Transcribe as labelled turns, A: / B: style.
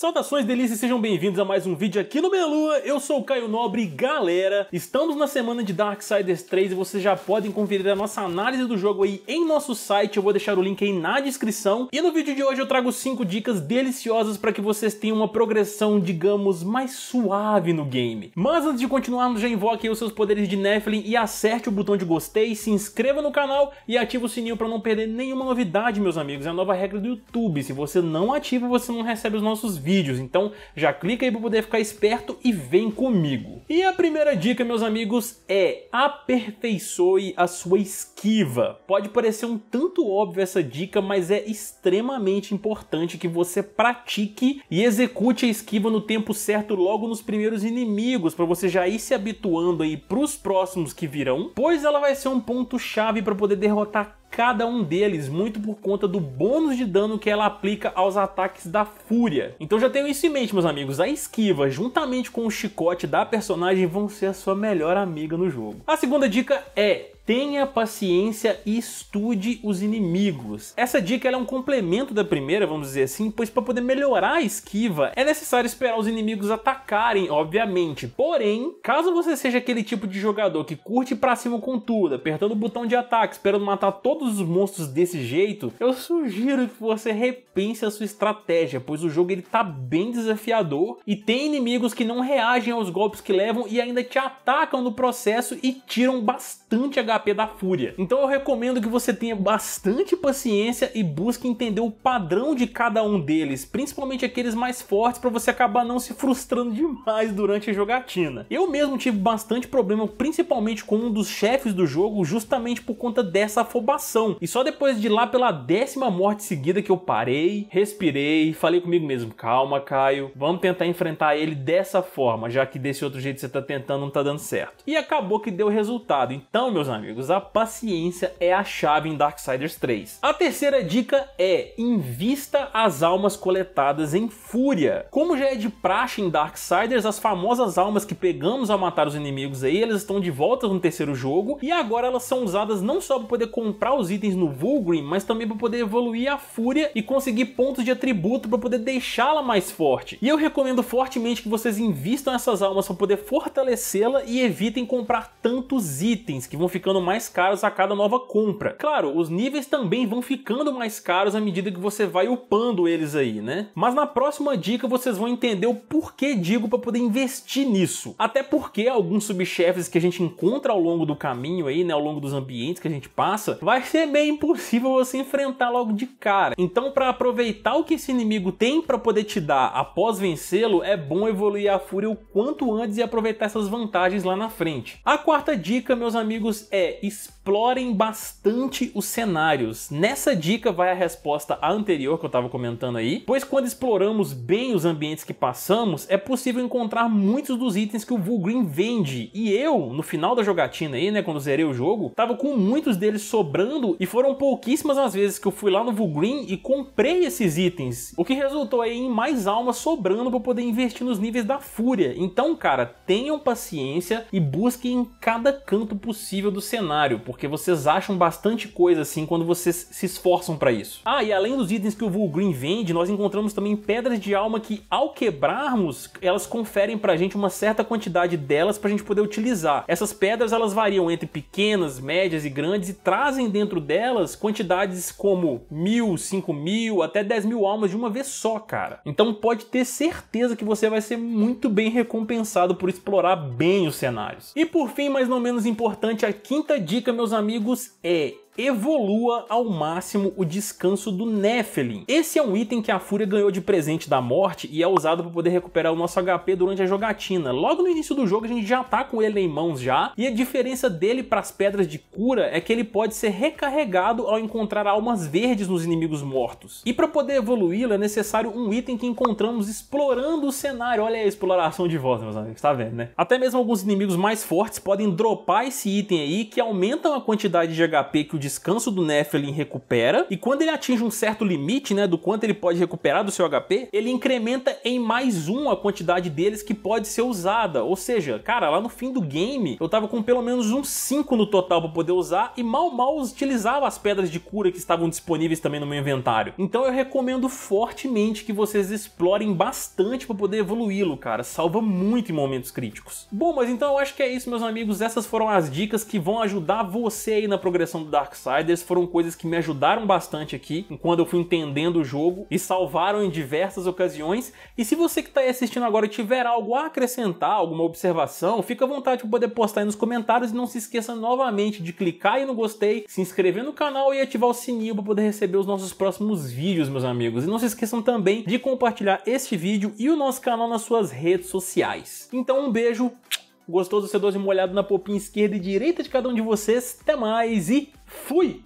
A: Saudações delícias, sejam bem-vindos a mais um vídeo aqui no Melua. Eu sou o Caio Nobre, galera. Estamos na semana de Darksiders 3 e vocês já podem conferir a nossa análise do jogo aí em nosso site. Eu vou deixar o link aí na descrição. E no vídeo de hoje eu trago 5 dicas deliciosas para que vocês tenham uma progressão, digamos, mais suave no game. Mas antes de continuarmos, já invoque aí os seus poderes de Nephilim e acerte o botão de gostei, se inscreva no canal e ative o sininho para não perder nenhuma novidade, meus amigos. É a nova regra do YouTube. Se você não ativa, você não recebe os nossos vídeos vídeos, então já clica aí para poder ficar esperto e vem comigo. E a primeira dica, meus amigos, é aperfeiçoe a sua esquiva. Pode parecer um tanto óbvio essa dica, mas é extremamente importante que você pratique e execute a esquiva no tempo certo logo nos primeiros inimigos, para você já ir se habituando aí para os próximos que virão, pois ela vai ser um ponto chave para poder derrotar cada um deles muito por conta do bônus de dano que ela aplica aos ataques da Fúria. Então já tenho isso em mente, meus amigos. A esquiva, juntamente com o chicote da personagem, vão ser a sua melhor amiga no jogo. A segunda dica é tenha paciência e estude os inimigos. Essa dica é um complemento da primeira, vamos dizer assim, pois para poder melhorar a esquiva é necessário esperar os inimigos atacarem, obviamente. Porém, caso você seja aquele tipo de jogador que curte para cima com tudo, apertando o botão de ataque, esperando matar todos os monstros desse jeito, eu sugiro que você repense a sua estratégia, pois o jogo ele tá bem desafiador e tem inimigos que não reagem aos golpes que levam e ainda te atacam no processo e tiram bastante HP HP da Fúria. Então eu recomendo que você tenha bastante paciência e busque entender o padrão de cada um deles, principalmente aqueles mais fortes, para você acabar não se frustrando demais durante a jogatina. Eu mesmo tive bastante problema, principalmente com um dos chefes do jogo, justamente por conta dessa afobação. E só depois de lá pela décima morte seguida que eu parei, respirei, falei comigo mesmo, calma Caio, vamos tentar enfrentar ele dessa forma, já que desse outro jeito que você tá tentando não tá dando certo. E acabou que deu resultado. Então, meus amigos, amigos, a paciência é a chave em Darksiders 3. A terceira dica é: invista as almas coletadas em fúria. Como já é de praxe em Darksiders, as famosas almas que pegamos ao matar os inimigos aí, elas estão de volta no terceiro jogo e agora elas são usadas não só para poder comprar os itens no Vulgrim, mas também para poder evoluir a fúria e conseguir pontos de atributo para poder deixá-la mais forte. E eu recomendo fortemente que vocês invistam essas almas para poder fortalecê-la e evitem comprar tantos itens que vão ficando ficando mais caros a cada nova compra. Claro, os níveis também vão ficando mais caros à medida que você vai upando eles aí, né? Mas na próxima dica vocês vão entender o porquê digo para poder investir nisso. Até porque alguns subchefes que a gente encontra ao longo do caminho aí, né, ao longo dos ambientes que a gente passa, vai ser bem impossível você enfrentar logo de cara. Então, para aproveitar o que esse inimigo tem para poder te dar após vencê-lo, é bom evoluir a fúria o quanto antes e aproveitar essas vantagens lá na frente. A quarta dica, meus amigos, é é explorem bastante os cenários. Nessa dica vai a resposta anterior que eu estava comentando aí, pois quando exploramos bem os ambientes que passamos, é possível encontrar muitos dos itens que o Vulgreen vende. E eu, no final da jogatina aí, né, quando zerei o jogo, tava com muitos deles sobrando e foram pouquíssimas as vezes que eu fui lá no Vulgreen e comprei esses itens, o que resultou aí em mais almas sobrando para poder investir nos níveis da fúria. Então, cara, tenham paciência e busquem em cada canto possível do cenário, porque vocês acham bastante coisa assim quando vocês se esforçam para isso. Ah, e além dos itens que o Vulgreen vende, nós encontramos também pedras de alma que ao quebrarmos, elas conferem pra gente uma certa quantidade delas pra gente poder utilizar. Essas pedras elas variam entre pequenas, médias e grandes e trazem dentro delas quantidades como mil, cinco mil, até dez mil almas de uma vez só, cara. Então pode ter certeza que você vai ser muito bem recompensado por explorar bem os cenários. E por fim, mas não menos importante, a quinta quinta dica, meus amigos, é evolua ao máximo o descanso do Nephilim. Esse é um item que a Fúria ganhou de presente da morte e é usado para poder recuperar o nosso HP durante a jogatina. Logo no início do jogo a gente já tá com ele em mãos já, e a diferença dele para as pedras de cura é que ele pode ser recarregado ao encontrar almas verdes nos inimigos mortos. E para poder evoluí-lo é necessário um item que encontramos explorando o cenário. Olha a exploração de voz, meus amigos, tá vendo, né? Até mesmo alguns inimigos mais fortes podem dropar esse item aí, que aumentam a quantidade de HP que o descanso do Nephilim recupera, e quando ele atinge um certo limite, né, do quanto ele pode recuperar do seu HP, ele incrementa em mais um a quantidade deles que pode ser usada. Ou seja, cara, lá no fim do game, eu tava com pelo menos uns 5 no total para poder usar e mal mal utilizava as pedras de cura que estavam disponíveis também no meu inventário. Então eu recomendo fortemente que vocês explorem bastante para poder evoluí-lo, cara. Salva muito em momentos críticos. Bom, mas então eu acho que é isso, meus amigos. Essas foram as dicas que vão ajudar você aí na progressão do Dark Darksiders foram coisas que me ajudaram bastante aqui, enquanto eu fui entendendo o jogo e salvaram em diversas ocasiões. E se você que está aí assistindo agora tiver algo a acrescentar, alguma observação, fica à vontade para poder postar aí nos comentários e não se esqueça novamente de clicar aí no gostei, se inscrever no canal e ativar o sininho para poder receber os nossos próximos vídeos, meus amigos. E não se esqueçam também de compartilhar este vídeo e o nosso canal nas suas redes sociais. Então um beijo Gostoso ser doce molhado na popinha esquerda e direita de cada um de vocês. Até mais e fui!